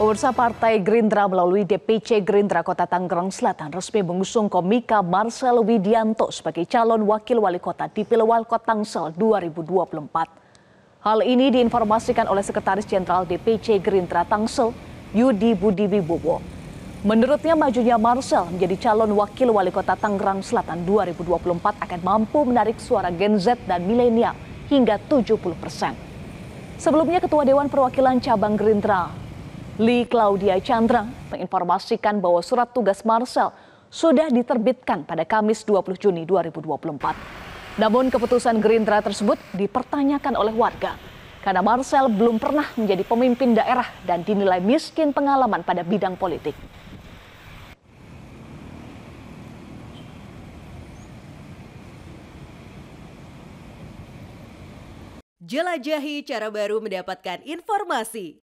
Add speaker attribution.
Speaker 1: Pemirsa Partai Gerindra melalui DPC Gerindra Kota Tangerang Selatan resmi mengusung komika Marcel Widianto sebagai calon wakil wali kota di Pilwalkot Tangsel 2024. Hal ini diinformasikan oleh Sekretaris Jenderal DPC Gerindra Tangsel, Yudi Budi Wibowo. Menurutnya majunya Marcel menjadi calon wakil wali kota Tangerang Selatan 2024 akan mampu menarik suara Gen Z dan milenial hingga 70 persen. Sebelumnya Ketua Dewan Perwakilan Cabang Gerindra Li Claudia Chandra menginformasikan bahwa surat tugas Marcel sudah diterbitkan pada Kamis 20 Juni 2024. Namun keputusan Gerindra tersebut dipertanyakan oleh warga karena Marcel belum pernah menjadi pemimpin daerah dan dinilai miskin pengalaman pada bidang politik.
Speaker 2: Jelajahi
Speaker 3: cara baru mendapatkan informasi.